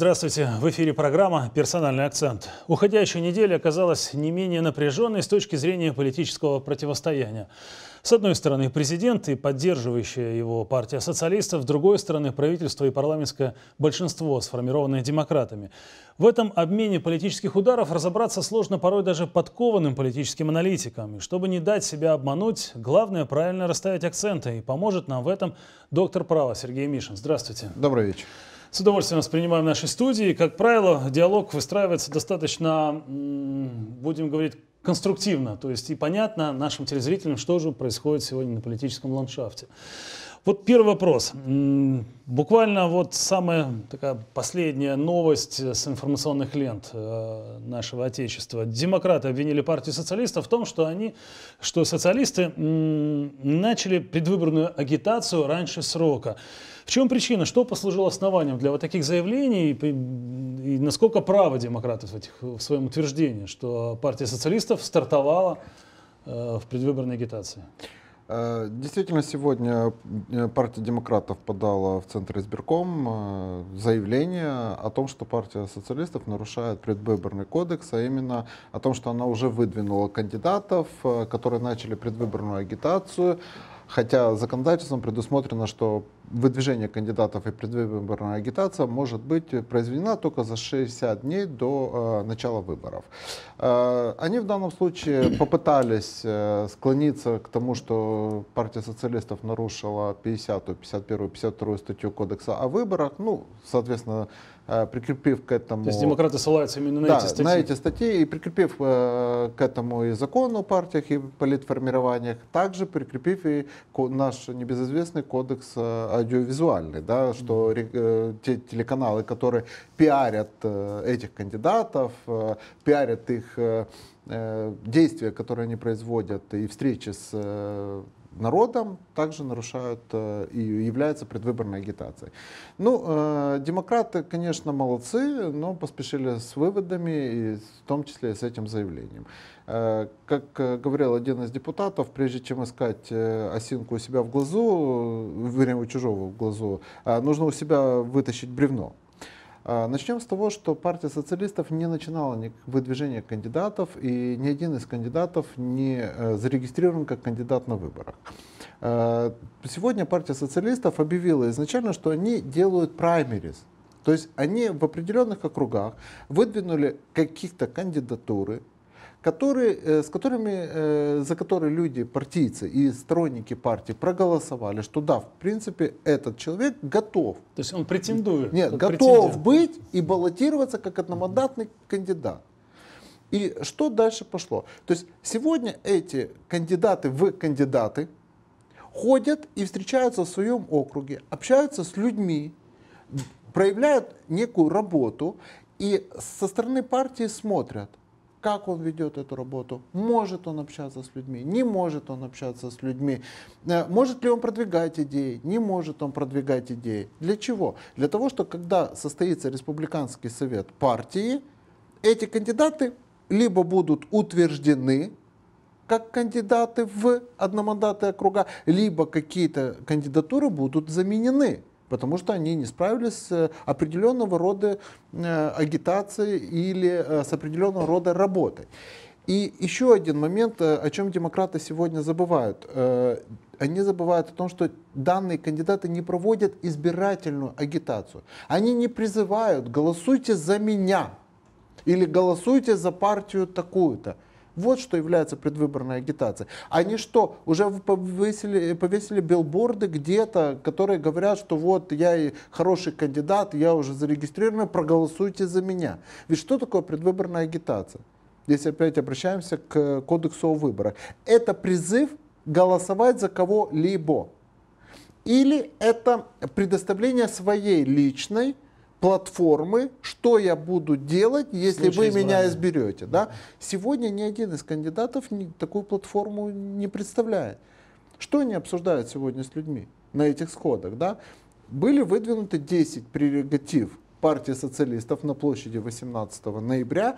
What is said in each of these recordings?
Здравствуйте. В эфире программа «Персональный акцент». Уходящая неделя оказалась не менее напряженной с точки зрения политического противостояния. С одной стороны, президент и поддерживающая его партия социалистов, с другой стороны, правительство и парламентское большинство, сформированное демократами. В этом обмене политических ударов разобраться сложно порой даже подкованным политическим аналитикам. И чтобы не дать себя обмануть, главное правильно расставить акценты. И поможет нам в этом доктор права Сергей Мишин. Здравствуйте. Добрый вечер. С удовольствием нас принимаем в нашей студии. Как правило, диалог выстраивается достаточно, будем говорить, конструктивно, то есть и понятно нашим телезрителям, что же происходит сегодня на политическом ландшафте. Вот первый вопрос. Буквально вот самая такая последняя новость э, с информационных лент э, нашего Отечества. Демократы обвинили партию социалистов в том, что они, что социалисты начали предвыборную агитацию раньше срока. В чем причина? Что послужило основанием для вот таких заявлений? И насколько правы демократы в, этих, в своем утверждении, что партия социалистов стартовала э, в предвыборной агитации? Э, действительно, сегодня э, партия демократов подала в Центр избирком э, заявление о том, что партия социалистов нарушает предвыборный кодекс, а именно о том, что она уже выдвинула кандидатов, которые начали предвыборную агитацию, Хотя законодательством предусмотрено, что выдвижение кандидатов и предвыборная агитация может быть произведена только за 60 дней до э, начала выборов. Э, они в данном случае попытались э, склониться к тому, что партия социалистов нарушила 50, 51, 52 статью Кодекса о выборах. Ну, соответственно, Э, прикрепив к этому... То есть демократы ссылаются именно на да, эти статьи? на эти статьи, и прикрепив э, к этому и закон о партиях и политформированиях, также прикрепив и наш небезызвестный кодекс э, аудиовизуальный, да, что э, те телеканалы, которые пиарят э, этих кандидатов, э, пиарят их э, э действия, которые они производят, и встречи с э, народом, также нарушают э, и являются предвыборной агитацией. Ну, э, демократы, конечно, молодцы, но поспешили с выводами, и в том числе и с этим заявлением. Э, как говорил один из депутатов, прежде чем искать осинку у себя в глазу, вернее, у чужого в глазу, а нужно у себя вытащить бревно. А, начнем с того, что партия социалистов не начинала выдвижение кандидатов, и ни один из кандидатов не э, зарегистрирован как кандидат на выборах. А, сегодня партия социалистов объявила изначально, что они делают праймерис. То есть они в определенных округах выдвинули каких-то кандидатуры, которые, э, с которыми, э, за которые люди, партийцы и сторонники партии проголосовали, что да, в принципе, этот человек готов. То есть он претендует. Нет, готов претендент. быть и баллотироваться как одномандатный кандидат. И что дальше пошло? То есть сегодня эти кандидаты в кандидаты ходят и встречаются в своем округе, общаются с людьми, проявляют некую работу и со стороны партии смотрят как он ведет эту работу, может он общаться с людьми, не может он общаться с людьми, э, может ли он продвигать идеи, не может он продвигать идеи. Для чего? Для того, что когда состоится республиканский совет партии, эти кандидаты либо будут утверждены как кандидаты в одномандатные округа, либо какие-то кандидатуры будут заменены потому что они не справились с э, определенного рода э, агитацией или э, с определенного рода работой. И еще один момент, о чем демократы сегодня забывают. Они забывают о том, что данные кандидаты не проводят избирательную агитацию. Они не призывают «голосуйте за меня» или «голосуйте за партию такую-то». Вот что является предвыборной агитацией. Они что, уже повесили, повесили билборды где-то, которые говорят, что вот я и хороший кандидат, я уже зарегистрирован, проголосуйте за меня. Ведь что такое предвыборная агитация? Здесь опять обращаемся к кодексу о выборах. Это призыв голосовать за кого-либо. Или это предоставление своей личной платформы, что я буду делать, если вы избрали. меня изберете. Да? Сегодня ни один из кандидатов такую платформу не представляет. Что они обсуждают сегодня с людьми на этих сходах? Да? Были выдвинуты 10 прерогатив партии социалистов на площади 18 ноября,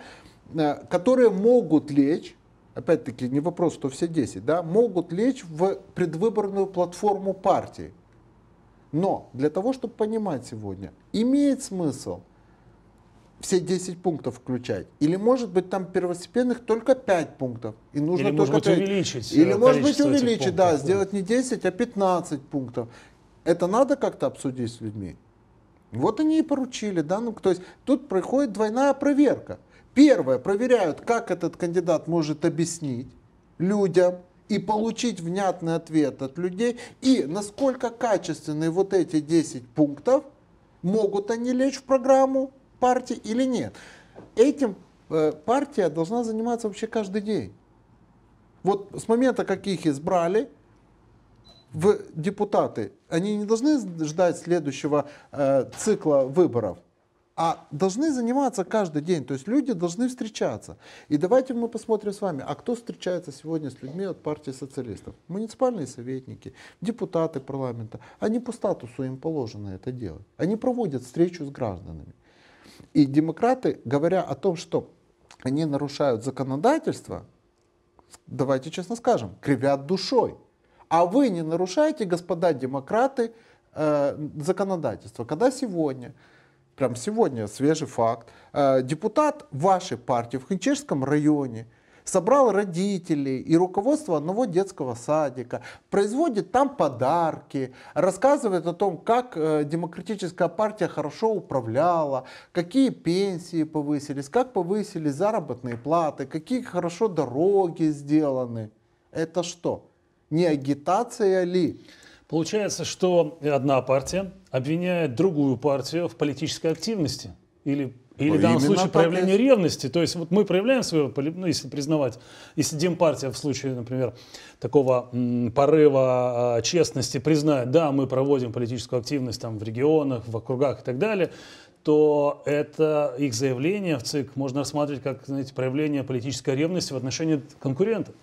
э, которые могут лечь, опять-таки не вопрос, что все 10, да, могут лечь в предвыборную платформу партии. Но для того, чтобы понимать сегодня, имеет смысл все 10 пунктов включать. Или, может быть, там первостепенных только 5 пунктов. И нужно Или, может быть, 5. увеличить. Э, Или, может быть, увеличить, да, сделать не 10, а 15 пунктов. Это надо как-то обсудить с людьми. Вот они и поручили. Да? Ну, то есть тут происходит двойная проверка. Первое, проверяют, как этот кандидат может объяснить людям, и получить внятный ответ от людей, и насколько качественны вот эти 10 пунктов, могут они лечь в программу партии или нет. Этим э, партия должна заниматься вообще каждый день. Вот с момента, как их избрали в депутаты, они не должны ждать следующего э, цикла выборов а должны заниматься каждый день. То есть люди должны встречаться. И давайте мы посмотрим с вами, а кто встречается сегодня с людьми от партии социалистов? Муниципальные советники, депутаты парламента. Они по статусу им положено это делать. Они проводят встречу с гражданами. И демократы, говоря о том, что они нарушают законодательство, давайте честно скажем, кривят душой. А вы не нарушаете, господа демократы, э, законодательство. Когда сегодня прям сегодня свежий факт, э, депутат вашей партии в Хинчежском районе собрал родителей и руководство одного детского садика, производит там подарки, рассказывает о том, как э, демократическая партия хорошо управляла, какие пенсии повысились, как повысили заработные платы, какие хорошо дороги сделаны. Это что? Не агитация ли? Получается, что одна партия обвиняет другую партию в политической активности или или в данном случае так, проявление ревности. То есть вот мы проявляем свое, ну, если признавать, если Демпартия в случае, например, такого м, порыва э, честности признает, да, мы проводим политическую активность там в регионах, в округах и так далее, то это их заявление в ЦИК можно рассматривать как, знаете, проявление политической ревности в отношении конкурентов.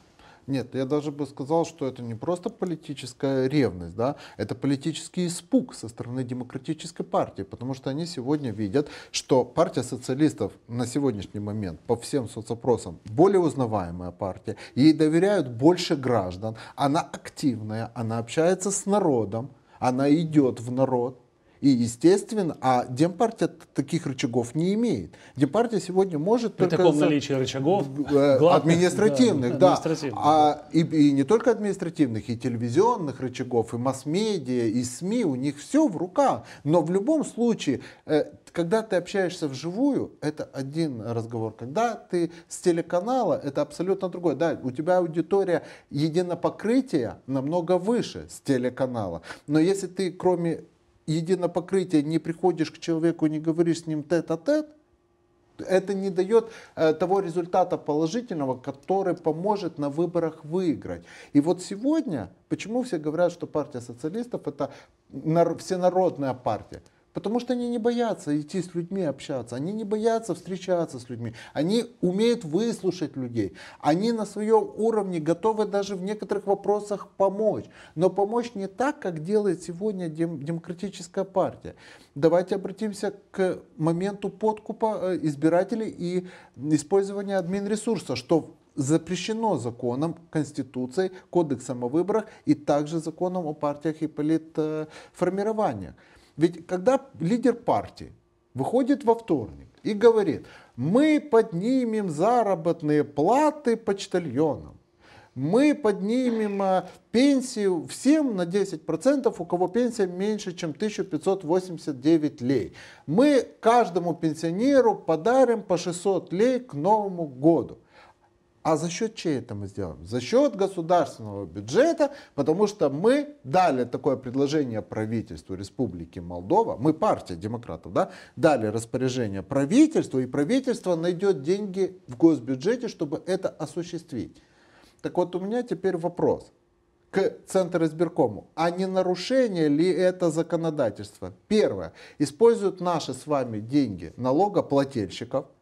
Нет, я даже бы сказал, что это не просто политическая ревность, да, это политический испуг со стороны демократической партии, потому что они сегодня видят, что партия социалистов на сегодняшний момент по всем соцопросам более узнаваемая партия, ей доверяют больше граждан, она активная, она общается с народом, она идет в народ, и, естественно, а Демпартия таких рычагов не имеет. Демпартия сегодня может При только... При таком наличии рычагов... Э, э, Главных, административных, да. да. Административных. А, и, и не только административных, и телевизионных рычагов, и масс-медиа, и СМИ, у них все в руках. Но в любом случае, э, когда ты общаешься вживую, это один разговор. Когда ты с телеканала, это абсолютно другой. Да, у тебя аудитория единопокрытия намного выше с телеканала. Но если ты, кроме единопокрытие, не приходишь к человеку, не говоришь с ним тет-а-тет, а это не дает э, того результата положительного, который поможет на выборах выиграть. И вот сегодня, почему все говорят, что партия социалистов это всенародная партия? Потому что они не боятся идти с людьми общаться, они не боятся встречаться с людьми, они умеют выслушать людей, они на своем уровне готовы даже в некоторых вопросах помочь, но помочь не так, как делает сегодня дем- демократическая партия. Давайте обратимся к моменту подкупа э, избирателей и использования админресурса, что запрещено законом, конституцией, кодексом о выборах и также законом о партиях и политформированиях. Ведь когда лидер партии выходит во вторник и говорит, мы поднимем заработные платы почтальонам, мы поднимем а, пенсию всем на 10%, у кого пенсия меньше, чем 1589 лей. Мы каждому пенсионеру подарим по 600 лей к Новому году. А за счет чей это мы сделаем? За счет государственного бюджета, потому что мы дали такое предложение правительству Республики Молдова, мы партия демократов, да, дали распоряжение правительству, и правительство найдет деньги в госбюджете, чтобы это осуществить. Так вот у меня теперь вопрос к Центру избиркому. А не нарушение ли это законодательство? Первое. Используют наши с вами деньги налогоплательщиков –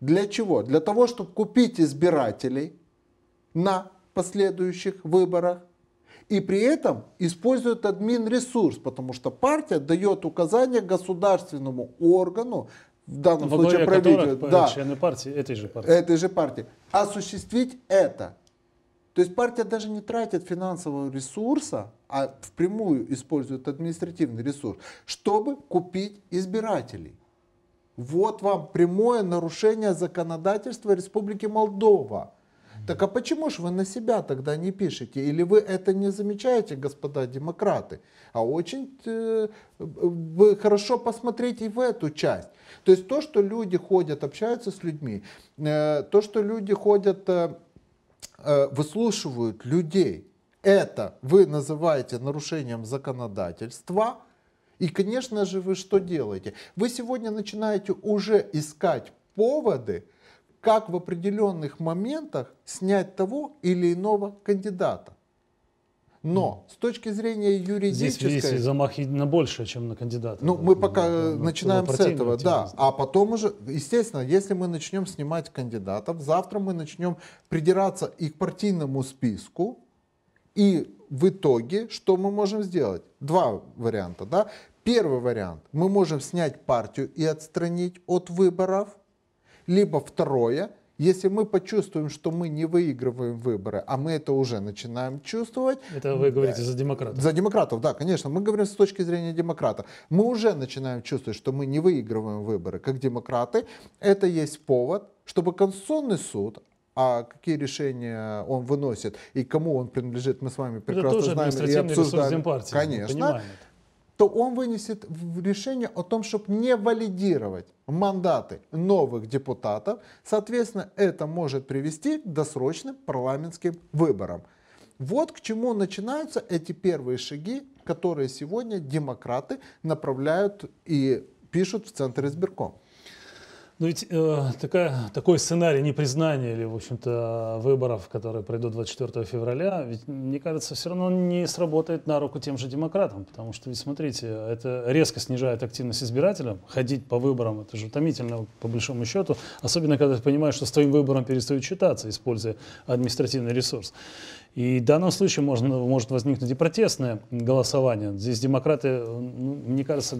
для чего? Для того, чтобы купить избирателей на последующих выборах. И при этом используют админресурс, потому что партия дает указания государственному органу, в данном Во случае правительству, э, да, члены партии, этой же партии. Этой же партии. Осуществить это. То есть партия даже не тратит финансового ресурса, а впрямую использует административный ресурс, чтобы купить избирателей. Вот вам прямое нарушение законодательства Республики Молдова. Так а почему же вы на себя тогда не пишете? Или вы это не замечаете, господа демократы? А очень э, вы хорошо посмотрите и в эту часть. То есть то, что люди ходят, общаются с людьми, э, то, что люди ходят, э, э выслушивают людей, это вы называете нарушением законодательства – и, конечно же, вы что делаете? Вы сегодня начинаете уже искать поводы, как в определенных моментах снять того или иного кандидата. Но с точки зрения юридической... Здесь есть замах на больше, чем на кандидата. Ну, мы пока на, ну, э, ну, начинаем ну, с этого, да. А потом уже, естественно, если мы начнем снимать кандидатов, завтра мы начнем придираться и к партийному списку, и в итоге что мы можем сделать? Два варианта. Да? Первый вариант. Мы можем снять партию и отстранить от выборов. Либо второе. Если мы почувствуем, что мы не выигрываем выборы, а мы это уже начинаем чувствовать... Это вы говорите за демократов. За демократов, да, конечно. Мы говорим с точки зрения демократа. Мы уже начинаем чувствовать, что мы не выигрываем выборы как демократы. Это есть повод, чтобы Конституционный суд а какие решения он выносит и кому он принадлежит, мы с вами прекрасно знаем и обсуждаем. Конечно. То он вынесет решение о том, чтобы не валидировать мандаты новых депутатов. Соответственно, это может привести к досрочным парламентским выборам. Вот к чему начинаются эти первые шаги, которые сегодня демократы направляют и пишут в Центр избирком. Но ну, ведь э, такая, такой сценарий непризнания или, в общем-то, выборов, которые пройдут 24 февраля, ведь, мне кажется, все равно не сработает на руку тем же демократам, потому что, ведь, смотрите, это резко снижает активность избирателя. Ходить по выборам, это же утомительно, по большому счету, особенно когда ты понимаешь, что с твоим выбором перестают считаться, используя административный ресурс. И в данном случае можно, может возникнуть и протестное голосование. Здесь демократы, э, ну, мне кажется,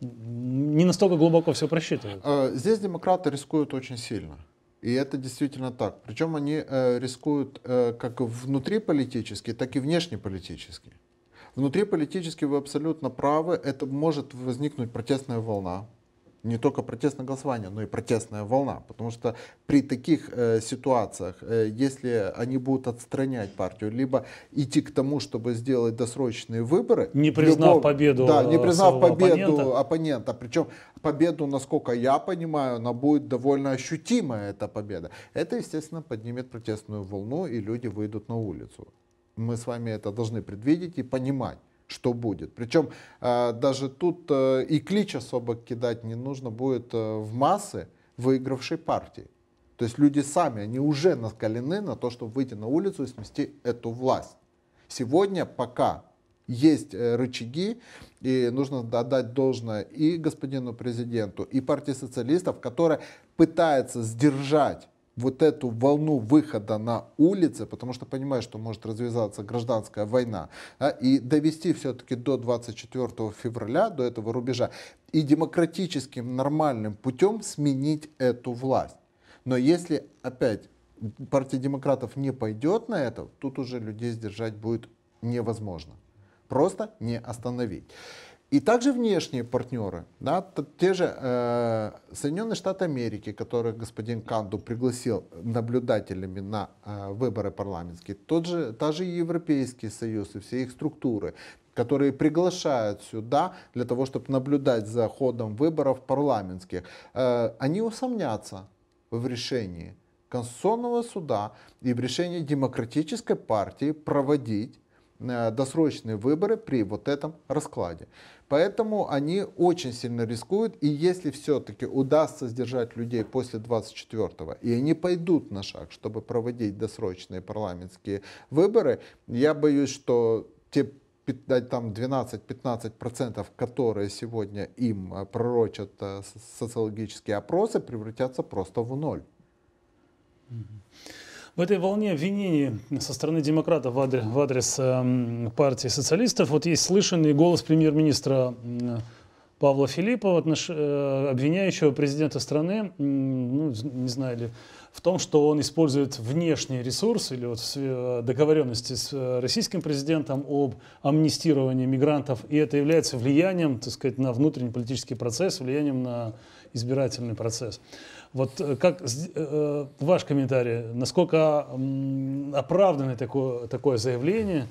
не настолько глубоко все просчитывают. Э, здесь демократы рискуют очень сильно. И это действительно так. Причем они э, рискуют э, как внутриполитически, так и внешнеполитически. Внутриполитически вы абсолютно правы, это может возникнуть протестная волна, не только протестное голосование, но и протестная волна. Потому что при таких э, ситуациях, э, если они будут отстранять партию, либо идти к тому, чтобы сделать досрочные выборы... Не признав любого, победу Да, не э, признав победу оппонента. оппонента. Причем победу, насколько я понимаю, она будет довольно ощутимая, эта победа. Это, естественно, поднимет протестную волну, и люди выйдут на улицу. Мы с вами это должны предвидеть и понимать что будет. Причем а, даже тут э, и клич особо кидать не нужно будет э, в массы выигравшей партии. То есть люди сами, они уже накалены на то, чтобы выйти на улицу и смести эту власть. Сегодня пока есть э, рычаги, и нужно отдать должное и господину президенту, и партии социалистов, которая пытается сдержать вот эту волну выхода на улицы, потому что понимаешь, что может развязаться гражданская война, да, и довести все-таки до 24 февраля, до этого рубежа, и демократическим нормальным путем сменить эту власть. Но если опять партия демократов не пойдет на это, тут уже людей сдержать будет невозможно. Просто не остановить. И также внешние партнеры, да, те же э, Соединенные Штаты Америки, которых господин Канду пригласил наблюдателями на э, выборы парламентские, тот же, та же Европейский Союз и все их структуры, которые приглашают сюда для того, чтобы наблюдать за ходом выборов парламентских, э, они усомнятся в решении Конституционного суда и в решении Демократической партии проводить э, досрочные выборы при вот этом раскладе. Поэтому они очень сильно рискуют, и если все-таки удастся сдержать людей после 24-го, и они пойдут на шаг, чтобы проводить досрочные парламентские выборы, я боюсь, что те там 12-15%, которые сегодня им э, пророчат э, социологические опросы, превратятся просто в ноль в этой волне обвинений со стороны демократов в адрес, в адрес э, партии социалистов вот есть слышанный голос премьер-министра э, Павла Филиппова, отнош... э, обвиняющего президента страны, ну, не знаю, ли, в том, что он использует внешние ресурсы или вот э, договоренности с э, российским президентом об амнистировании мигрантов, и это является влиянием, так сказать, на внутренний политический процесс, влиянием на избирательный процесс. Вот э, как э, э, ваш комментарий, насколько оправдано такое, такое заявление?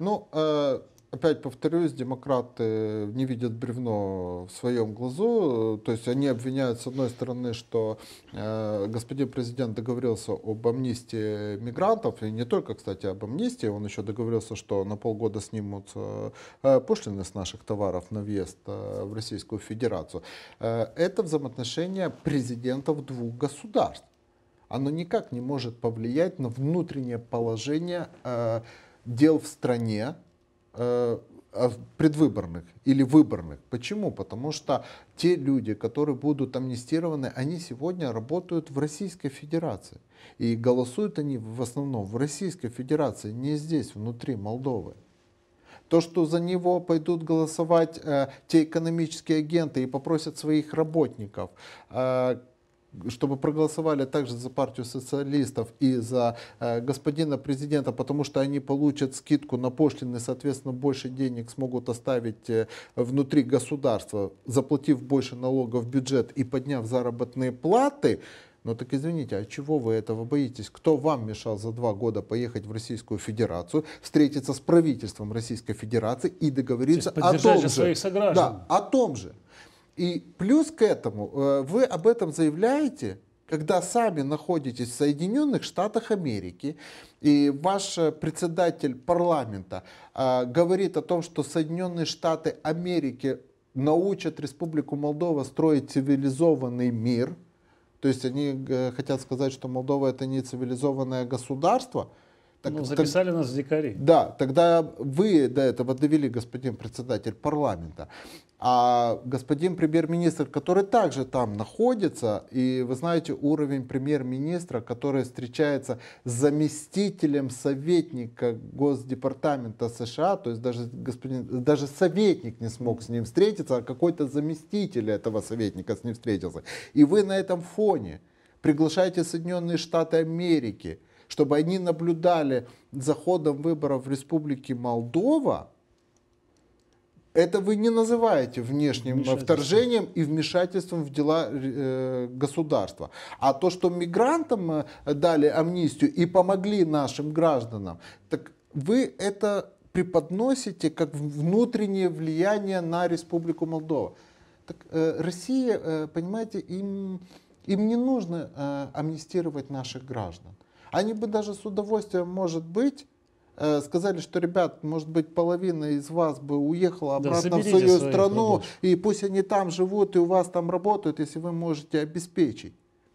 Ну, э, опять повторюсь, демократы не видят бревно в своем глазу. То есть они обвиняют, с одной стороны, что э, господин президент договорился об амнистии мигрантов, и не только, кстати, об амнистии, он еще договорился, что на полгода снимут э, э, пошлины с наших товаров на въезд э, в Российскую Федерацию. Э, это взаимоотношения президентов двух государств. Оно никак не может повлиять на внутреннее положение э, дел в стране, Э, а предвыборных или выборных. Почему? Потому что те люди, которые будут амнистированы, они сегодня работают в Российской Федерации. И голосуют они в основном в Российской Федерации, не здесь, внутри Молдовы. То, что за него пойдут голосовать э, те экономические агенты и попросят своих работников, э, чтобы проголосовали также за партию социалистов и за э, господина президента, потому что они получат скидку на пошлины, соответственно, больше денег смогут оставить э, внутри государства, заплатив больше налогов в бюджет и подняв заработные платы. Но так извините, а чего вы этого боитесь? Кто вам мешал за два года поехать в Российскую Федерацию, встретиться с правительством Российской Федерации и договориться о том же? своих сограждан. Да, о том же. И плюс к этому, э, вы об этом заявляете, когда сами находитесь в Соединенных Штатах Америки, и ваш э, председатель парламента э, говорит о том, что Соединенные Штаты Америки научат Республику Молдова строить цивилизованный мир, то есть они хотят сказать, что Молдова это не цивилизованное государство, так, ну, записали так, нас в дикари. Да, тогда вы до этого довели, господин председатель парламента. А господин премьер-министр, который также там находится, и вы знаете уровень премьер-министра, который встречается с заместителем советника Госдепартамента США, то есть даже, господин, даже советник не смог с ним встретиться, а какой-то заместитель этого советника с ним встретился. И вы на этом фоне приглашаете Соединенные Штаты Америки, чтобы они наблюдали за ходом выборов в Республике Молдова, это вы не называете внешним вторжением и вмешательством в дела э, государства. А то, что мигрантам э, дали амнистию и помогли нашим гражданам, так вы это преподносите как внутреннее влияние на Республику Молдова. Так э, Россия, э, понимаете, им, им не нужно э, амнистировать наших граждан. Они бы даже с удовольствием, может быть, Э, сказали, что, ребят, может быть, половина из вас бы уехала обратно да, в свою страну, рабочих. и пусть они там живут, и у вас там работают, если вы можете обеспечить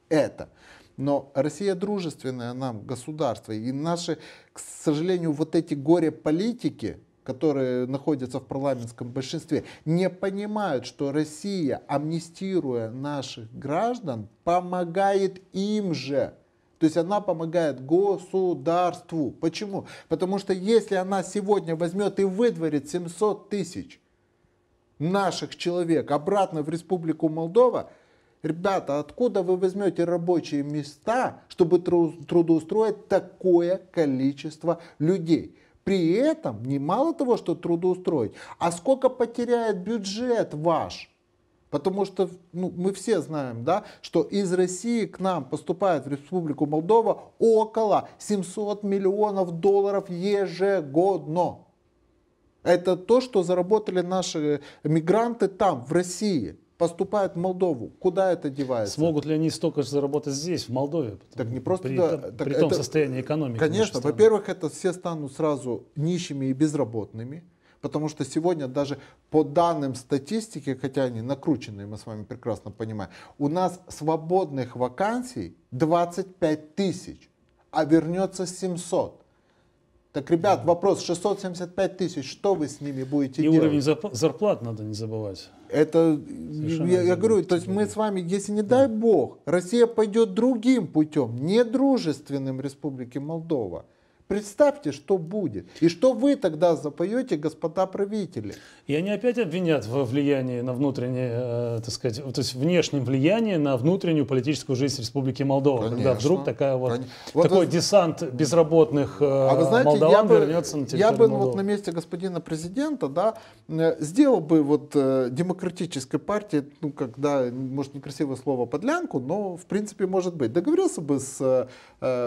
это. Но Россия дружественное нам государство, и наши, к сожалению, вот эти горе-политики, которые находятся в парламентском большинстве, не понимают, что Россия, амнистируя наших граждан, помогает им же то есть она помогает государству. Почему? Потому что если она сегодня возьмет и выдворит 700 тысяч наших человек обратно в Республику Молдова, ребята, откуда вы возьмете рабочие места, чтобы трудоустроить такое количество людей? При этом не мало того, что трудоустроить, а сколько потеряет бюджет ваш – Потому что ну, мы все знаем, да, что из России к нам поступает в Республику Молдова около 700 миллионов долларов ежегодно. Это то, что заработали наши мигранты там, в России поступает в Молдову. Куда это девается? Смогут ли они столько же заработать здесь, в Молдове? Так не просто при, да, так при том это, состоянии экономики. Конечно, во-первых, это все станут сразу нищими и безработными. Потому что сегодня даже по данным статистики, хотя они накрученные, мы с вами прекрасно понимаем, у нас свободных вакансий 25 тысяч, а вернется 700. Так, ребят, да. вопрос 675 тысяч, что вы с ними будете и делать? И уровень зарплат, надо не забывать. Это, я, я говорю, то есть мы с вами, если не да. дай бог, Россия пойдет другим путем, не дружественным Республике Молдова, Представьте, что будет. И что вы тогда запоете, господа правители. И они опять обвинят в влиянии на внутреннее, э, так сказать, то есть внешнем влиянии на внутреннюю политическую жизнь Республики Молдова. Конечно, когда вдруг такая вот, вот такой вы... десант безработных э, а вы знаете, молдаван я бы, вернется на территорию Я бы вот на месте господина президента, да, э, сделал бы вот демократической партии, ну, когда, может, некрасивое слово подлянку, но, в принципе, может быть, договорился бы с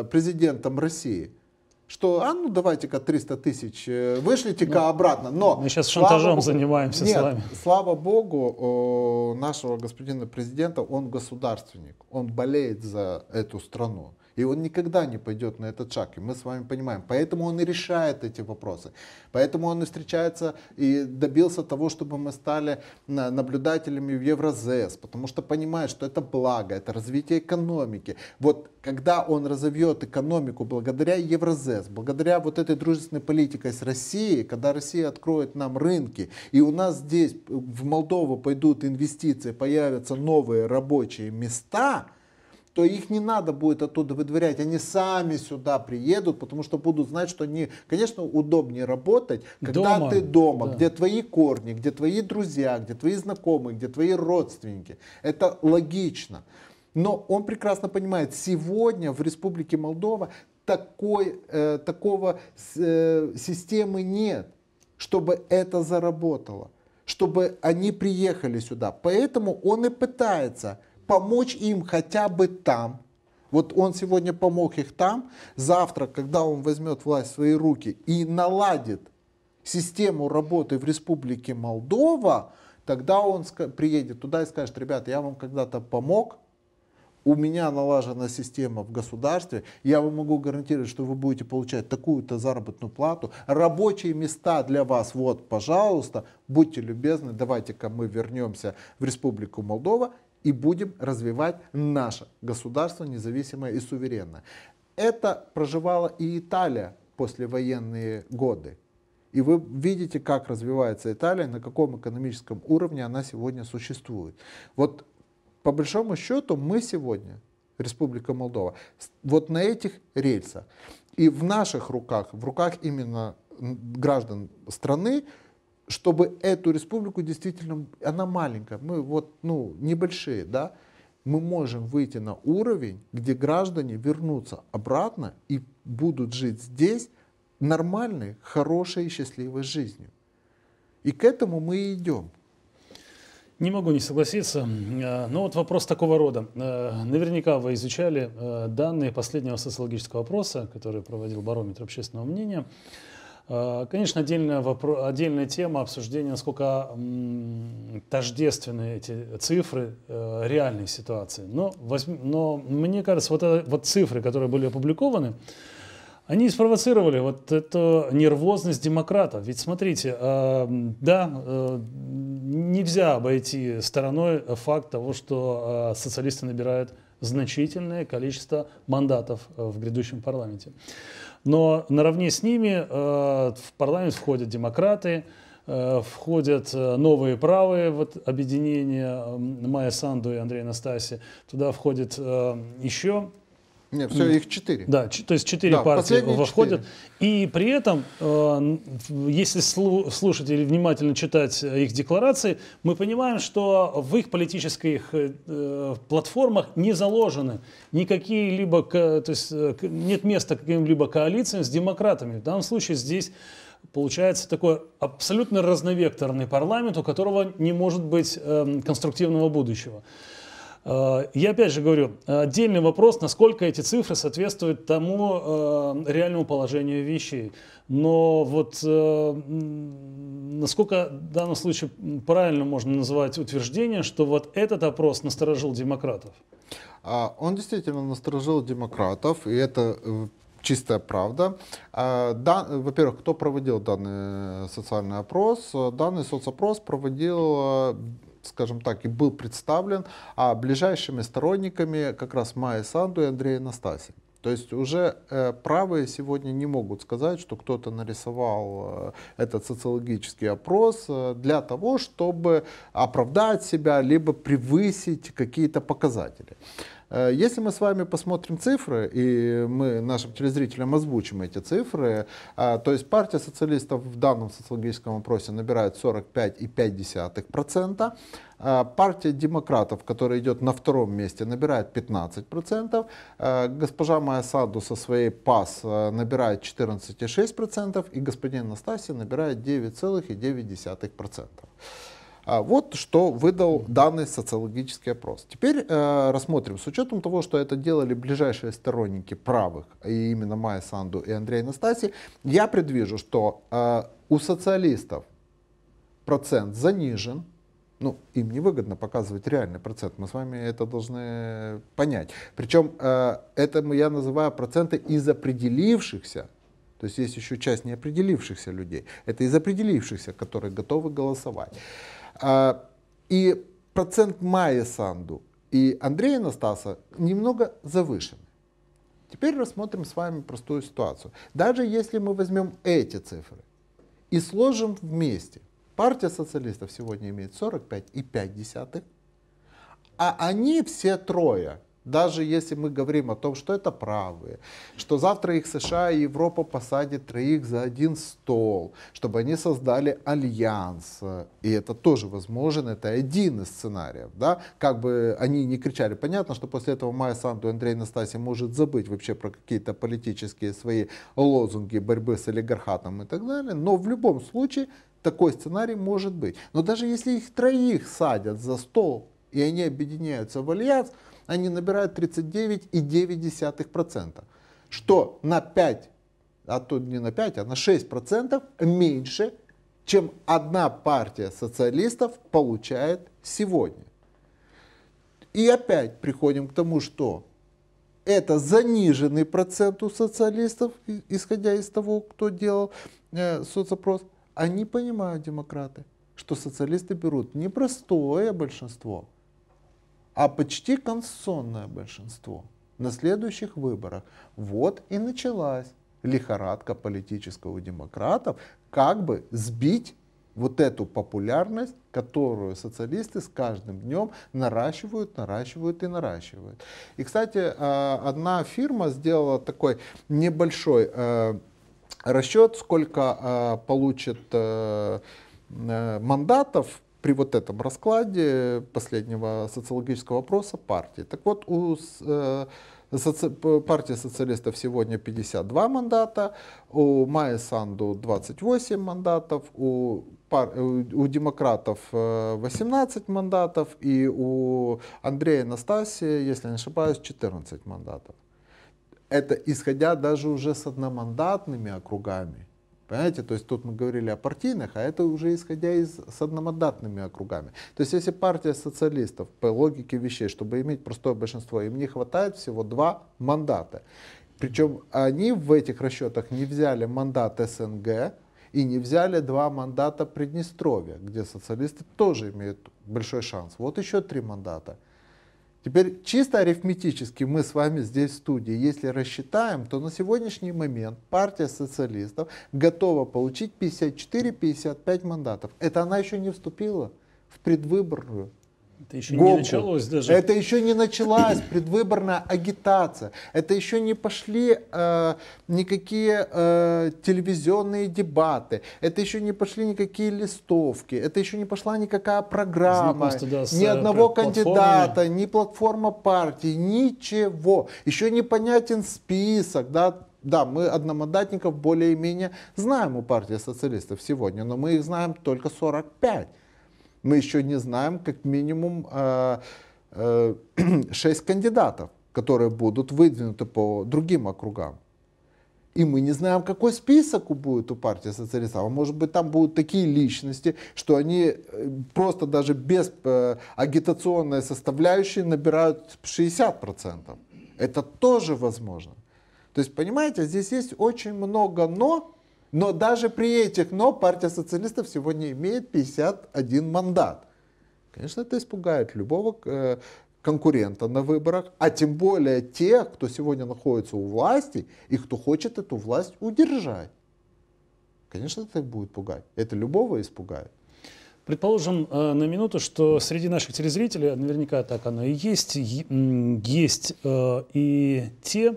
президентом России, что, а ну давайте-ка 300 тысяч, э, вышлите-ка ну, обратно. Но мы сейчас шантажом богу, занимаемся нет, с вами. Слава богу, нашего господина президента, он государственник, он болеет за эту страну. И он никогда не пойдет на этот шаг. И мы с вами понимаем. Поэтому он и решает эти вопросы. Поэтому он и встречается и добился того, чтобы мы стали э, наблюдателями в Евразес. Потому что понимает, что это благо, это развитие экономики. Вот когда он разовьет экономику благодаря Евразес, благодаря вот этой дружественной политике с Россией, когда Россия откроет нам рынки, и у нас здесь э, в Молдову пойдут инвестиции, появятся новые рабочие места, то их не надо будет оттуда выдворять. Они сами сюда приедут, потому что будут знать, что они, конечно, удобнее работать, когда дома. ты дома, да. где твои корни, где твои друзья, где твои знакомые, где твои родственники. Это логично. Но он прекрасно понимает, сегодня в Республике Молдова такой, э, такого э, системы нет, чтобы это заработало, чтобы они приехали сюда. Поэтому он и пытается помочь им хотя бы там. Вот он сегодня помог их там, завтра, когда он возьмет власть в свои руки и наладит систему работы в Республике Молдова, тогда он приедет туда и скажет, ребята, я вам когда-то помог, у меня налажена система в государстве, я вам могу гарантировать, что вы будете получать такую-то заработную плату, рабочие места для вас, вот, пожалуйста, будьте любезны, давайте-ка мы вернемся в Республику Молдова и будем развивать наше государство независимое и суверенное. Это проживала и Италия послевоенные годы. И вы видите, как развивается Италия, на каком экономическом уровне она сегодня существует. Вот по большому счету мы сегодня, Республика Молдова, вот на этих рельсах. И в наших руках, в руках именно граждан страны, чтобы эту республику действительно, она маленькая, мы вот, ну, небольшие, да, мы можем выйти на уровень, где граждане вернутся обратно и будут жить здесь нормальной, хорошей и счастливой жизнью. И к этому мы и идем. Не могу не согласиться. Э, но вот вопрос такого рода. Э, наверняка вы изучали э, данные последнего социологического опроса, который проводил барометр общественного мнения. Э, конечно, отдельная, вопро- отдельная тема обсуждения, насколько м- тождественны эти цифры э, реальной ситуации. Но, возьм- но мне кажется, вот, это, вот цифры, которые были опубликованы, они спровоцировали вот эту нервозность демократов. Ведь смотрите, э, да, э, нельзя обойти стороной факт того, что э, социалисты набирают значительное количество мандатов э, в грядущем парламенте. Но наравне с ними э, в парламент входят демократы, э, входят э, новые правые вот, объединения Майя Санду и Андрей Настаси. Туда входит еще нет, все, их четыре. Да, то есть четыре да, партии выходят. И при этом, э, если слушать или внимательно читать э, их декларации, мы понимаем, что в их политических э, платформах не заложены никакие либо, то есть нет места каким-либо коалициям с демократами. В данном случае здесь получается такой абсолютно разновекторный парламент, у которого не может быть эм, конструктивного будущего. Э, я опять же говорю, отдельный вопрос, насколько эти цифры соответствуют тому э, реальному положению вещей. Но вот э, насколько в данном случае правильно можно назвать утверждение, что вот этот опрос насторожил демократов? А, он действительно насторожил демократов, и это чистая правда. А, да, во-первых, кто проводил данный социальный опрос? Данный соцопрос проводил скажем так, и был представлен, а ближайшими сторонниками как раз Майя Санду и Андрей Настасин. То есть уже э, правые сегодня не могут сказать, что кто-то нарисовал э, этот социологический опрос э, для того, чтобы оправдать себя, либо превысить какие-то показатели. Э, если мы с вами посмотрим цифры, и мы нашим телезрителям озвучим эти цифры, э, то есть партия социалистов в данном социологическом опросе набирает 45,5%, э, Партия демократов, которая идет на втором месте, набирает 15%. Госпожа Майя Саду со своей ПАС набирает 14,6%. И господин Настасья набирает 9,9%. А вот что выдал данный социологический опрос. Теперь э, рассмотрим, с учетом того, что это делали ближайшие сторонники правых, и именно Майя Санду и Андрей Анастасий, я предвижу, что э, у социалистов процент занижен, ну, им невыгодно показывать реальный процент, мы с вами это должны понять. Причем э, это я называю проценты из определившихся, то есть есть еще часть неопределившихся людей, это из определившихся, которые готовы голосовать. А, и процент Майя Санду и Андрея Настаса немного завышен. Теперь рассмотрим с вами простую ситуацию. Даже если мы возьмем эти цифры и сложим вместе, партия социалистов сегодня имеет 45,5, а они все трое даже если мы говорим о том, что это правые, что завтра их США и Европа посадят троих за один стол, чтобы они создали альянс, и это тоже возможен, это один из сценариев, да, как бы они не кричали, понятно, что после этого Майя Санду Андрей Настасия может забыть вообще про какие-то политические свои лозунги борьбы с олигархатом и так далее, но в любом случае такой сценарий может быть. Но даже если их троих садят за стол, и они объединяются в альянс, они набирают 39,9%, что на 5, а то не на 5, а на 6% меньше, чем одна партия социалистов получает сегодня. И опять приходим к тому, что это заниженный процент у социалистов, исходя из того, кто делал э, соцопрос. Они понимают, демократы, что социалисты берут непростое большинство, а почти конституционное большинство на следующих выборах. Вот и началась лихорадка политического демократов, как бы сбить вот эту популярность, которую социалисты с каждым днем наращивают, наращивают и наращивают. И, кстати, а, одна фирма сделала такой небольшой э, расчет, сколько а, получит э, э, мандатов при вот этом раскладе последнего социологического опроса партии. Так вот, у э, соци, партии социалистов сегодня 52 мандата, у Майя Санду 28 мандатов, у, пар, э, у демократов 18 э, мандатов и у Андрея Настасия, если не ошибаюсь, 14 мандатов. Это исходя даже уже с одномандатными округами. Понимаете, то есть тут мы говорили о партийных, а это уже исходя из, с одномандатными округами. То есть если партия социалистов по логике вещей, чтобы иметь простое большинство, им не хватает всего два мандата. Причем они в этих расчетах не взяли мандат СНГ и не взяли два мандата Приднестровья, где социалисты тоже имеют большой шанс. Вот еще три мандата. Теперь чисто арифметически мы с вами здесь в студии, если рассчитаем, то на сегодняшний момент партия социалистов готова получить 54-55 мандатов. Это она еще не вступила в предвыборную это еще Гонку. не началось даже. Это еще не началась предвыборная агитация. Это еще не пошли э, никакие э, телевизионные дебаты. Это еще не пошли никакие листовки. Это еще не пошла никакая программа. Да, ни э, одного кандидата, ни платформа партии, ничего. Еще непонятен список, да, да, мы одномандатников более-менее знаем у партии социалистов сегодня, но мы их знаем только 45 мы еще не знаем как минимум 6 э, э, кандидатов, которые будут выдвинуты по другим округам. И мы не знаем, какой список будет у партии социалистов. А может быть, там будут такие личности, что они э, просто даже без агитационной составляющей набирают 60%. Это тоже возможно. То есть, понимаете, здесь есть очень много «но», но даже при этих «но» партия социалистов сегодня имеет 51 мандат. Конечно, это испугает любого э, конкурента на выборах, а тем более тех, кто сегодня находится у власти и кто хочет эту власть удержать. Конечно, это их будет пугать. Это любого испугает. Предположим э, на минуту, что среди наших телезрителей, наверняка так оно и есть, есть э, и те,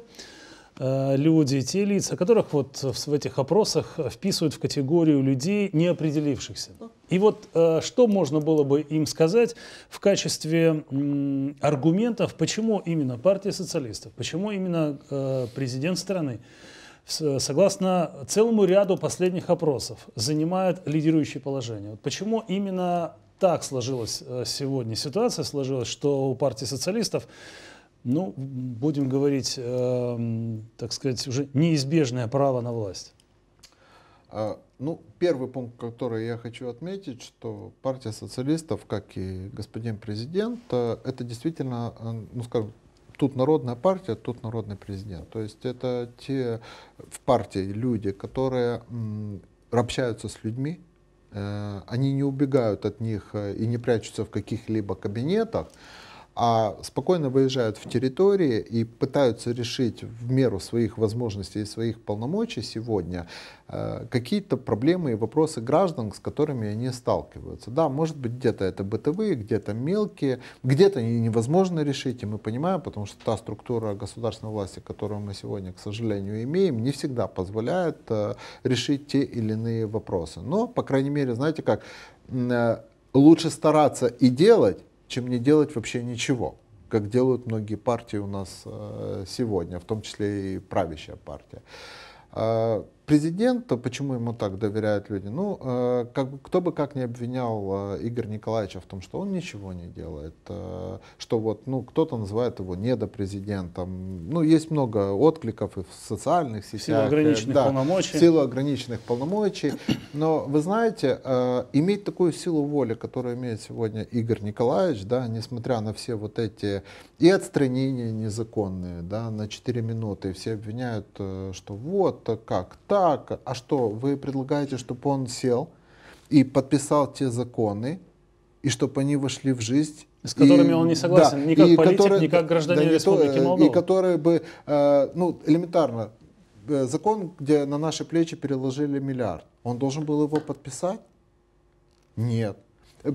Э, люди, те лица, которых вот в этих опросах вписывают в категорию людей, не определившихся. И вот э, что можно было бы им сказать в качестве аргументов, почему именно партия социалистов, почему именно э, президент страны, согласно целому ряду последних опросов, занимает лидирующее положение. Вот почему именно так сложилась сегодня ситуация, сложилась, что у партии социалистов ну, будем говорить, э, так сказать, уже неизбежное право на власть? А, ну, первый пункт, который я хочу отметить, что партия социалистов, как и господин президент, э, это действительно, э, ну, скажем, тут народная партия, тут народный президент. То есть это те в партии люди, которые общаются с людьми, э, они не убегают от них и не прячутся в каких-либо кабинетах, а спокойно выезжают в территории и пытаются решить в меру своих возможностей и своих полномочий сегодня э, какие-то проблемы и вопросы граждан, с которыми они сталкиваются. Да, может быть, где-то это бытовые, где-то мелкие, где-то невозможно решить, и мы понимаем, потому что та структура государственной власти, которую мы сегодня, к сожалению, имеем, не всегда позволяет э, решить те или иные вопросы. Но, по крайней мере, знаете как, э, лучше стараться и делать, чем не делать вообще ничего, как делают многие партии у нас э, сегодня, в том числе и правящая партия. А, президент, то почему ему так доверяют люди? Ну, э, как, кто бы как ни обвинял э, Игорь Николаевича в том, что он ничего не делает, э, что вот, ну, кто-то называет его недопрезидентом. Ну, есть много откликов и в социальных сетях. Сила э, ограниченных да, полномочий. Сила ограниченных полномочий. Но вы знаете, э, иметь такую силу воли, которую имеет сегодня Игорь Николаевич, да, несмотря на все вот эти и отстранения незаконные, да, на 4 минуты, все обвиняют, э, что вот как так, так, а что, вы предлагаете, чтобы он сел и подписал те законы, и чтобы они вошли в жизнь с которыми и, он не согласен, да, ни как и политик, которые, ни как гражданин да, Республики э, Молдова. И которые бы, э, ну, элементарно, э, закон, где на наши плечи переложили миллиард, он должен был его подписать? Нет.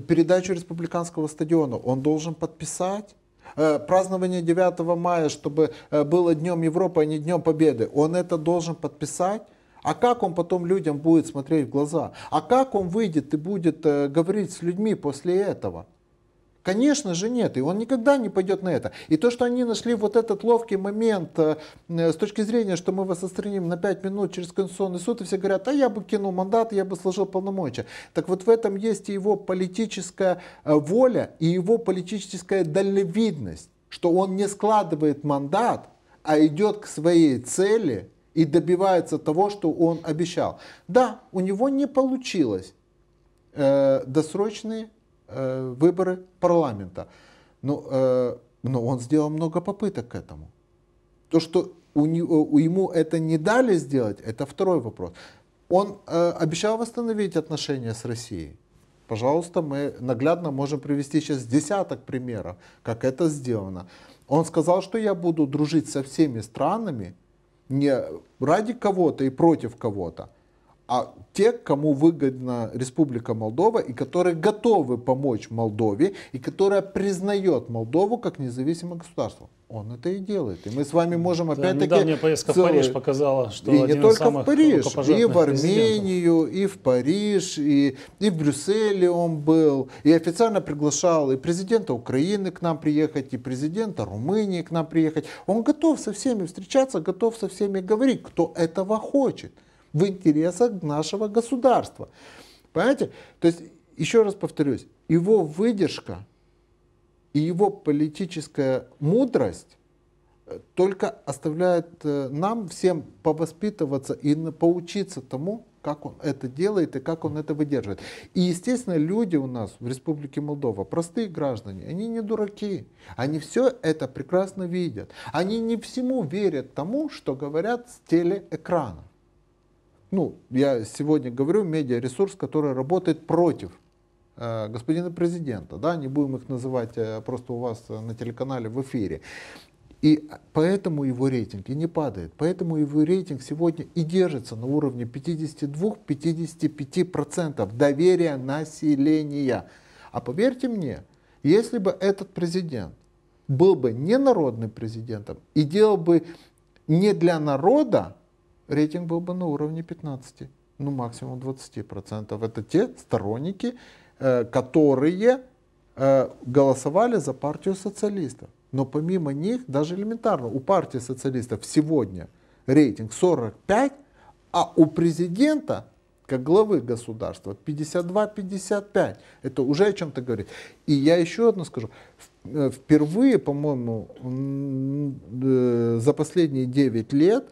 Передачу республиканского стадиона он должен подписать? празднование 9 мая, чтобы было Днем Европы, а не Днем Победы, он это должен подписать? А как он потом людям будет смотреть в глаза? А как он выйдет и будет э, говорить с людьми после этого? Конечно же нет, и он никогда не пойдет на это. И то, что они нашли вот этот ловкий момент э, э, с точки зрения, что мы вас отстраним на 5 минут через Конституционный суд, и все говорят, а я бы кинул мандат, я бы сложил полномочия. Так вот в этом есть и его политическая воля, и его политическая дальновидность, что он не складывает мандат, а идет к своей цели – и добивается того, что он обещал. Да, у него не получилось э, досрочные э, выборы парламента, но, э, но он сделал много попыток к этому. То, что у него, у ему это не дали сделать, это второй вопрос. Он э, обещал восстановить отношения с Россией. Пожалуйста, мы наглядно можем привести сейчас десяток примеров, как это сделано. Он сказал, что я буду дружить со всеми странами, не ради кого-то и против кого-то, а те, кому выгодна Республика Молдова и которые готовы помочь Молдове и которая признает Молдову как независимое государство. Он это и делает. И мы с вами можем опять-таки... Да, Недавняя поездка в Париж показала, что И не только в Париж, и в Армению, и в Париж, и, и в Брюсселе он был. И официально приглашал и президента Украины к нам приехать, и президента Румынии к нам приехать. Он готов со всеми встречаться, готов со всеми говорить, кто этого хочет в интересах нашего государства. Понимаете? То есть, еще раз повторюсь, его выдержка и его политическая мудрость э, только оставляет э, нам всем повоспитываться и поучиться тому, как он это делает и как он это выдерживает. И, естественно, люди у нас в Республике Молдова, простые граждане, они не дураки. Они все это прекрасно видят. Они не всему верят тому, что говорят с телеэкрана. Ну, я сегодня говорю, медиаресурс, который работает против Э, господина президента, да, не будем их называть э, просто у вас э, на телеканале в эфире. И поэтому его рейтинг и не падает. Поэтому его рейтинг сегодня и держится на уровне 52-55% доверия населения. А поверьте мне, если бы этот президент был бы не народным президентом и делал бы не для народа, рейтинг был бы на уровне 15, ну максимум 20%. Это те сторонники Э, которые э, голосовали за партию социалистов. Но помимо них, даже элементарно, у партии социалистов сегодня рейтинг 45, а у президента, как главы государства, 52-55. Это уже о чем-то говорит. И я еще одно скажу. Э, впервые, по-моему, за последние 9 лет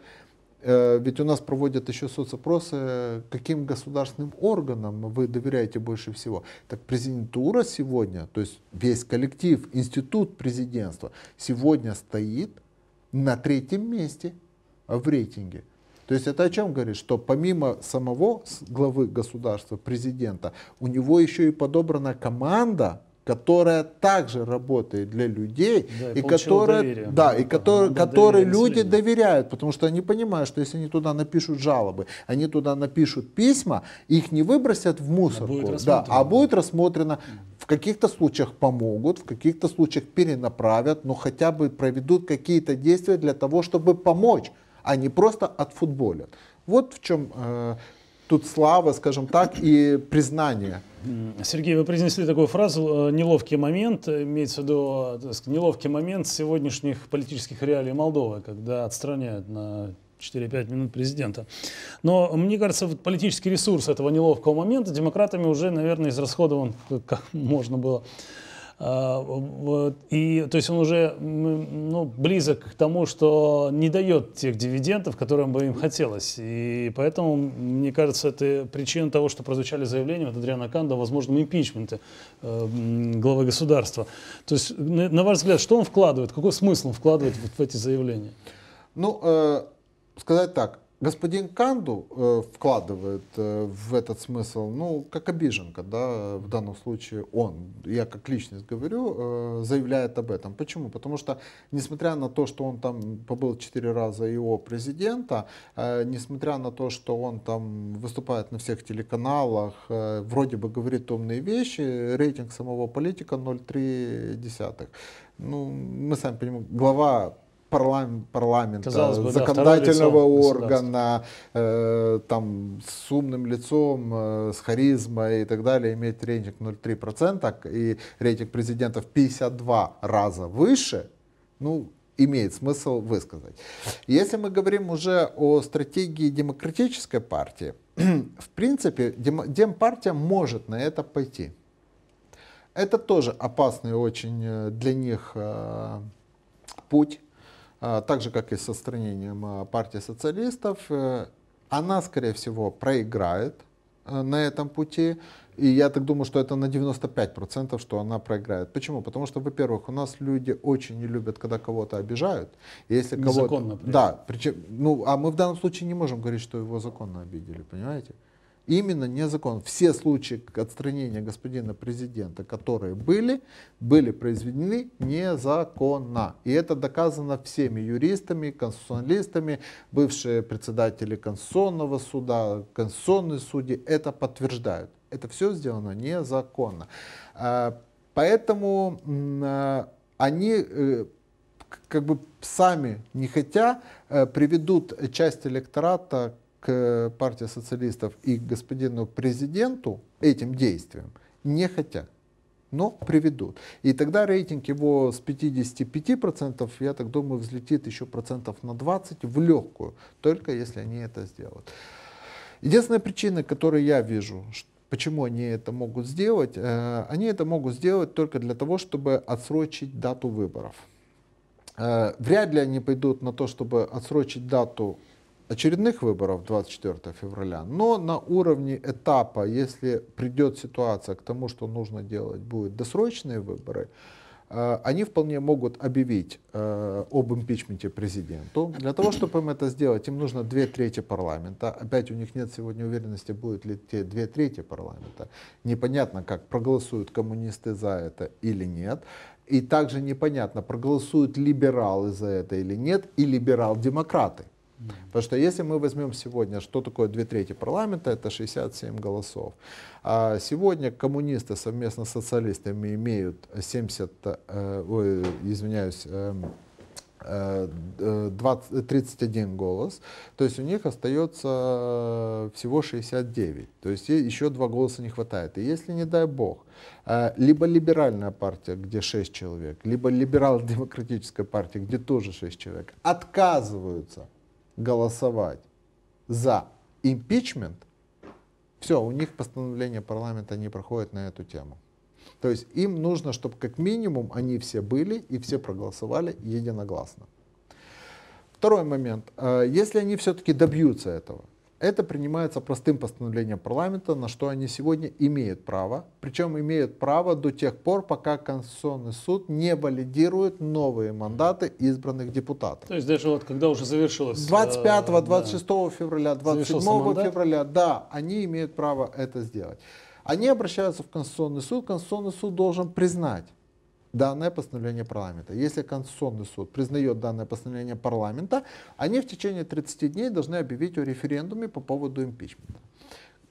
Э, ведь у нас проводят еще соцопросы, каким государственным органам вы доверяете больше всего. Так президентура сегодня, то есть весь коллектив, институт президентства, сегодня стоит на третьем месте в рейтинге. То есть это о чем говорит? Что помимо самого главы государства, президента, у него еще и подобрана команда которая также работает для людей да, и, и которая, доверие. да, ну и которые, да, которые люди населения. доверяют, потому что они понимают, что если они туда напишут жалобы, они туда напишут письма, их не выбросят в мусорку, а будет да, а будет рассмотрено. В каких-то случаях помогут, в каких-то случаях перенаправят, но хотя бы проведут какие-то действия для того, чтобы помочь, а не просто отфутболят. Вот в чем э, тут слава, скажем так, и признание Сергей, вы произнесли такую фразу э, «неловкий момент», имеется в виду э, сказать, неловкий момент сегодняшних политических реалий Молдовы, когда отстраняют на 4-5 минут президента. Но мне кажется, вот политический ресурс этого неловкого момента демократами уже, наверное, израсходован как можно было а, и, то есть он уже ну, близок к тому, что не дает тех дивидендов, которые бы им хотелось. И поэтому, мне кажется, это причина того, что прозвучали заявления от Адриана Канда о возможном импичменте э, главы государства. То есть, на ваш взгляд, что он вкладывает, какой смысл он вкладывает вот в эти заявления? Ну, э, сказать так, господин Канду э, вкладывает э, в этот смысл, ну, как обиженка, да, в данном случае он, я как личность говорю, э, заявляет об этом. Почему? Потому что, несмотря на то, что он там побыл четыре раза его президента, э, несмотря на то, что он там выступает на всех телеканалах, э, вроде бы говорит умные вещи, рейтинг самого политика 0,3. Ну, мы сами понимаем, глава парламент, парламента, бы, законодательного да, органа, э, там, с умным лицом, э, с харизмой и так далее, имеет рейтинг 0,3%, и рейтинг президента в 52 раза выше, ну, имеет смысл высказать. Если мы говорим уже о стратегии демократической партии, в принципе, дем, демпартия может на это пойти. Это тоже опасный очень э, для них э, путь а, так же как и с отстранением а, партии социалистов, э, она, скорее всего, проиграет э, на этом пути. И я так думаю, что это на 95%, что она проиграет. Почему? Потому что, во-первых, у нас люди очень не любят, когда кого-то обижают. если Незаконно. Кого да, причем, ну, а мы в данном случае не можем говорить, что его законно обидели, понимаете? именно незаконно. Все случаи отстранения господина президента, которые были, были произведены незаконно. И это доказано всеми юристами, конституционалистами, бывшие председатели Конституционного суда, конституционные судьи это подтверждают. Это все сделано незаконно. А, поэтому а, они э, как бы сами, не хотя, э, приведут часть электората к партии социалистов и к господину президенту этим действием не хотят, но приведут. И тогда рейтинг его с 55%, я так думаю, взлетит еще процентов на 20 в легкую, только если они это сделают. Единственная причина, которую я вижу, почему они это могут сделать, э, они это могут сделать только для того, чтобы отсрочить дату выборов. Э, вряд ли они пойдут на то, чтобы отсрочить дату очередных выборов 24 февраля, но на уровне этапа, если придет ситуация к тому, что нужно делать, будут досрочные выборы, э, они вполне могут объявить э, об импичменте президенту. Для того, чтобы им это сделать, им нужно две трети парламента. Опять у них нет сегодня уверенности, будет ли те две трети парламента. Непонятно, как проголосуют коммунисты за это или нет. И также непонятно, проголосуют либералы за это или нет, и либерал-демократы. Потому что если мы возьмем сегодня, что такое две трети парламента, это 67 голосов. А сегодня коммунисты совместно с социалистами имеют 70, э, ой, извиняюсь, э, 20, э, 31 голос, то есть у них остается э, всего 69, то есть еще два голоса не хватает. И если, не дай бог, э, либо либеральная партия, где 6 человек, либо либерал-демократическая партия, где тоже 6 человек, отказываются голосовать за импичмент, все, у них постановление парламента не проходит на эту тему. То есть им нужно, чтобы как минимум они все были и все проголосовали единогласно. Второй момент. Э, если они все-таки добьются этого, это принимается простым постановлением парламента, на что они сегодня имеют право. Причем имеют право до тех пор, пока Конституционный суд не валидирует новые мандаты избранных депутатов. То есть даже вот когда уже завершилось... 25-26 э, да, февраля, 27 февраля, да, они имеют право это сделать. Они обращаются в Конституционный суд, Конституционный суд должен признать данное постановление парламента. Если Конституционный суд признает данное постановление парламента, они в течение 30 дней должны объявить о референдуме по поводу импичмента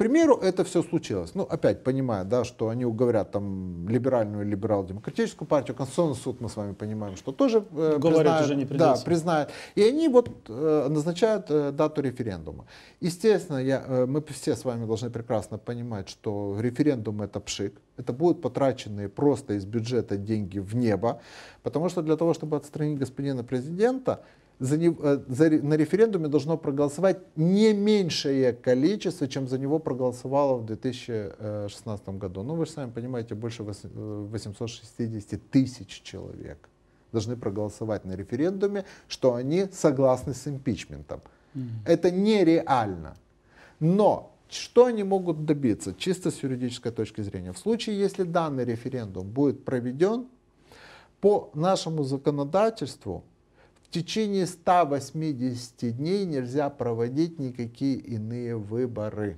примеру, это все случилось. Ну, опять понимая, да, что они уговорят там либеральную, либерал-демократическую партию, Конституционный суд, мы с вами понимаем, что тоже э, признают, уже не придется. да, признают. И они вот э, назначают э, дату референдума. Естественно, я, э, мы все с вами должны прекрасно понимать, что референдум это пшик, это будут потраченные просто из бюджета деньги в небо, потому что для того, чтобы отстранить господина президента, за, э, за, на референдуме должно проголосовать не меньшее количество, чем за него проголосовало в 2016 э, году. Ну, вы же сами понимаете, больше 860 э, тысяч человек должны проголосовать на референдуме, что они согласны с импичментом. Mm. Это нереально. Но что они могут добиться чисто с юридической точки зрения? В случае, если данный референдум будет проведен, по нашему законодательству течение 180 дней нельзя проводить никакие иные выборы.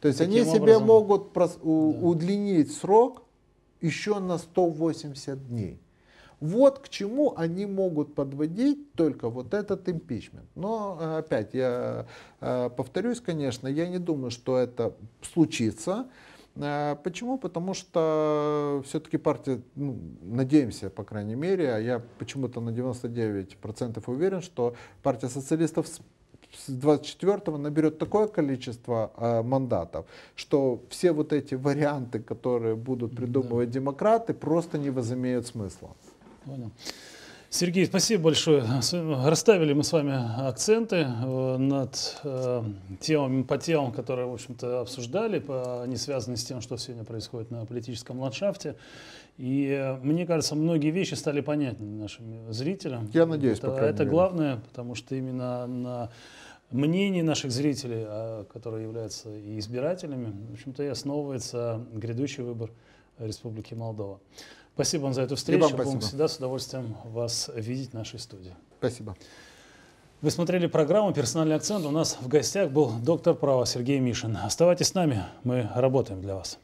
То есть Таким они образом, себе могут прос, да. удлинить срок еще на 180 дней. Вот к чему они могут подводить только вот этот импичмент. Но опять я э, повторюсь, конечно, я не думаю, что это случится. Э, почему? Потому что все-таки партия, ну, надеемся, по крайней мере, а я почему-то на 99% уверен, что партия социалистов с 24 наберет такое количество э, мандатов, что все вот эти варианты, которые будут придумывать да. демократы, просто не возымеют смысла. Понял. Сергей, спасибо большое. Расставили мы с вами акценты э, над э, темами, по темам, которые, в общем-то, обсуждали, по, не связаны с тем, что сегодня происходит на политическом ландшафте. И э, мне кажется, многие вещи стали понятны нашим зрителям. Я надеюсь, это, по это мере. главное, потому что именно на мнение наших зрителей, а, которые являются и избирателями, в общем-то, и основывается грядущий выбор Республики Молдова. Спасибо вам за эту встречу. вам спасибо. Будем всегда с удовольствием вас видеть в нашей студии. Спасибо. Вы смотрели программу «Персональный акцент». У нас в гостях был доктор права Сергей Мишин. Оставайтесь с нами, мы работаем для вас.